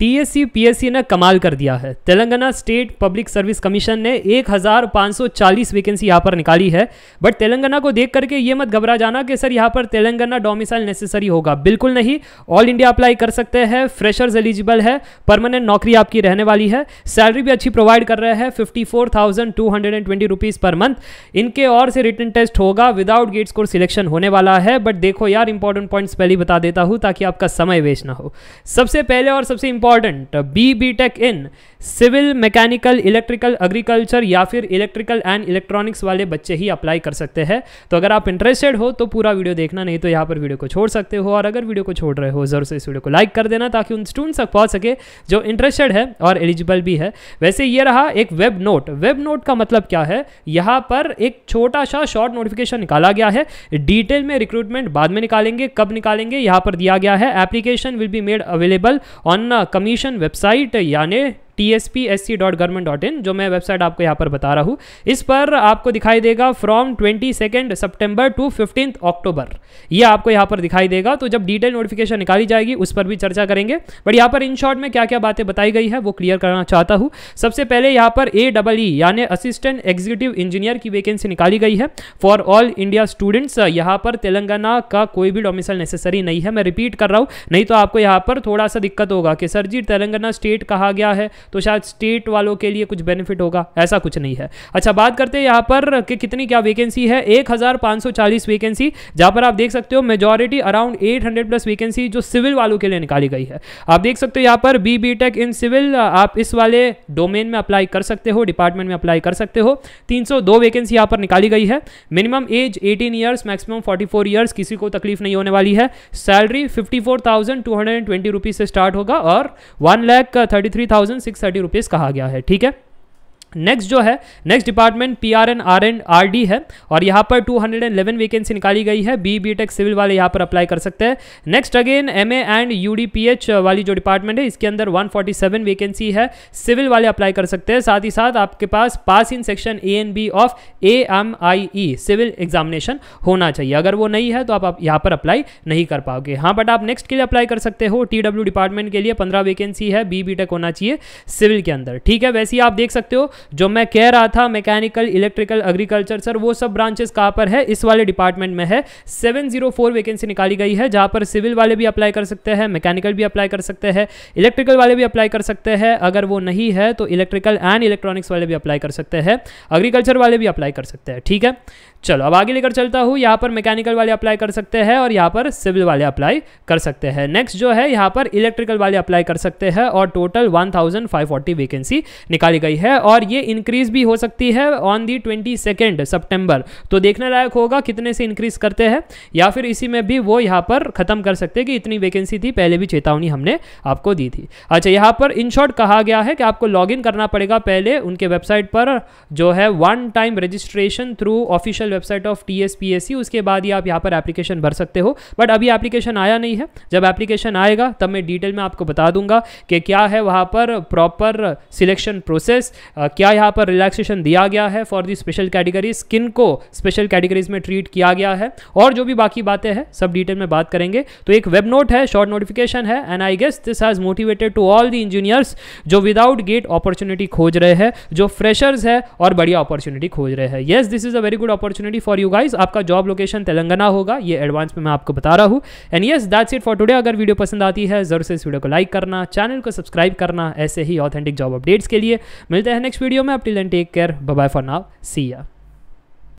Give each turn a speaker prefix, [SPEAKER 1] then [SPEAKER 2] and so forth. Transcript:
[SPEAKER 1] PSC PSC ने कमाल कर दिया है Telangana State Public Service Commission ने 1540 वैकेंसी यहाँ पर निकाली है बट तेलंगाना को देख करके ये मत घबरा जाना कि सर यहाँ पर तेलंगाना डोमिसाइल नेसेसरी होगा बिल्कुल नहीं ऑल इंडिया अप्लाई कर सकते हैं फ्रेशर्स एलिजिबल है परमानेंट नौकरी आपकी रहने वाली है सैलरी भी अच्छी प्रोवाइड कर रहे हैं fifty four thousand two hundred and twenty rupees per month इनके और से रिटर्न टेस्ट होगा विदाउट गेट्स को सिलेक्शन होने वाला है बट देखो यार इंपॉर्टेंट पॉइंट्स पहले बता देता हूँ ताकि आपका समय वेस्ट ना हो सबसे पहले और सबसे important important B B tech in civil mechanical electrical agriculture या फिर इलेक्ट्रिकल एंड इलेक्ट्रॉनिक्स वाले बच्चे ही अप्लाई कर सकते हैं तो अगर आप इंटरेस्टेड हो तो पूरा वीडियो देखना नहीं तो यहाँ पर वीडियो को छोड़ सकते हो और अगर वीडियो को छोड़ रहे हो जरूर से इस वीडियो को लाइक कर देना ताकि उन स्टूडेंट्स तक पहुँच सके जो इंटरेस्टेड है और एलिजिबल भी है वैसे ये रहा एक वेब नोट वेब नोट का मतलब क्या है यहाँ पर एक छोटा सा शॉर्ट नोटिफिकेशन निकाला गया है डिटेल में रिक्रूटमेंट बाद में निकालेंगे कब निकालेंगे यहाँ पर दिया गया है application will be made available on commission website यानी tsp.sc.government.in जो मैं वेबसाइट आपको यहाँ पर बता रहा हूँ इस पर आपको दिखाई देगा from twenty second September to fifteenth October यह आपको यहाँ पर दिखाई देगा तो जब डिटेल नोटिफिकेशन निकाली जाएगी उस पर भी चर्चा करेंगे बट यहाँ पर इन शॉर्ट में क्या क्या बातें बताई गई है वो क्लियर करना चाहता हूँ सबसे पहले यहाँ पर ए डबल ई यानी असिस्टेंट एग्जीक्यूटिव इंजीनियर की वैकेंसी निकाली गई है फॉर ऑल इंडिया स्टूडेंट्स यहाँ पर तेलंगाना का कोई भी डोमिसल नेसेसरी नहीं है मैं रिपीट कर रहा हूँ नहीं तो आपको यहाँ पर थोड़ा सा दिक्कत होगा कि सर जी तेलंगाना स्टेट कहा गया है तो शायद स्टेट वालों के लिए कुछ बेनिफिट होगा ऐसा कुछ नहीं है अच्छा बात करते हैं यहाँ पर कि कितनी क्या वैकेंसी है एक वैकेंसी जहाँ पर आप देख सकते हो majority around eight plus vacancy जो सिविल वालों के लिए निकाली गई है आप देख सकते हो यहाँ पर B B tech in civil आप इस वाले डोमेन में अप्लाई कर सकते हो डिपार्टमेंट में अप्लाई कर सकते हो दो वैकेंसी यहाँ पर निकाली गई है minimum age eighteen years maximum four years किसी को तकलीफ नहीं होने वाली है सैलरी ट्वेंटी रुपीज से स्टार्ट होगा और one lakh thirty three thousand six thirty rupees कहा गया है ठीक है नेक्स्ट जो है next department P R N R N R D है और यहाँ पर 211 वैकेंसी निकाली गई है बी बी टेक सिविल वाले यहाँ पर अप्लाई कर सकते हैं next again M A and U D P H वाली जो डिपार्टमेंट है इसके अंदर 147 वैकेंसी है सिविल वाले अप्लाई कर सकते हैं साथ ही साथ आपके पास पास in section A and B of A M I E civil examination होना चाहिए अगर वो नहीं है तो आप, आप यहाँ पर अप्लाई नहीं कर पाओगे हाँ बट आप नेक्स्ट के लिए अप्लाई कर सकते हो टी डब्ल्यू डिपार्टमेंट के लिए पंद्रह वैकेंसी है बी बी टेक होना चाहिए सिविल के अंदर ठीक है वैसे ही आप देख सकते हो जो मैं कह रहा था मैकेनिकल इलेक्ट्रिकल एग्रीकल्चर सर वो सब ब्रांचेस कहाँ पर है इस वाले डिपार्टमेंट में है 704 वैकेंसी निकाली गई है जहाँ पर सिविल वाले भी अप्लाई कर सकते हैं मैकेनिकल भी अप्लाई कर सकते हैं इलेक्ट्रिकल वाले भी अप्लाई कर सकते हैं अगर वो नहीं है तो इलेक्ट्रिकल एंड इलेक्ट्रॉनिक्स वाले भी अप्लाई कर सकते हैं एग्रीकल्चर वाले भी अप्लाई कर सकते हैं ठीक है चलो अब आगे लेकर चलता हूँ यहाँ पर मैकेनिकल वाले अप्लाई कर सकते हैं और यहाँ पर सिविल वाले अप्लाई कर सकते हैं नेक्स्ट जो है यहाँ पर इलेक्ट्रिकल वाले अप्लाई कर सकते हैं और टोटल 1540 वैकेंसी निकाली गई है और ये इंक्रीज भी हो सकती है on the twenty second September तो देखने लायक होगा कितने से इंक्रीज करते हैं या फिर इसी में भी वो यहाँ पर खत्म कर सकते कि इतनी वैकेंसी थी पहले भी चेतावनी हमने आपको दी थी अच्छा यहाँ पर इन शॉर्ट कहा गया है कि आपको लॉग करना पड़ेगा पहले उनके वेबसाइट पर जो है one time registration through official official website of T S P S C उसके बाद ही आप यहाँ पर एप्लीकेशन भर सकते हो बट अभी एप्लीकेशन आया नहीं है जब एप्लीकेशन आएगा तब मैं डिटेल में आपको बता दूंगा कि क्या है वहाँ पर प्रॉपर सिलेक्शन प्रोसेस क्या यहाँ पर रिलैक्सेशन दिया गया है फॉर दी स्पेशल कैटेगरीज किन को स्पेशल कैटेगरीज में ट्रीट किया गया है और जो भी बाकी बातें हैं सब डिटेल में बात करेंगे तो एक वेब नोट है शॉर्ट नोटिफिकेशन है and I guess this has motivated to all the engineers जो विदाउट गेट अपॉर्चुनिटी खोज रहे हैं जो फ्रेशर्स है और बढ़िया अपॉर्चुनिटी खोज रहे हैं yes this is a very good opportunity opportunity for you guys आपका जॉब लोकेशन तेलंगाना होगा ये एडवांस में मैं आपको बता रहा हूँ and yes that's it for today अगर वीडियो पसंद आती है जरूर से इस वीडियो को लाइक करना चैनल को सब्सक्राइब करना ऐसे ही ऑथेंटिक जॉब अपडेट्स के लिए मिलते हैं नेक्स्ट वीडियो में अपटिल take care bye for now see या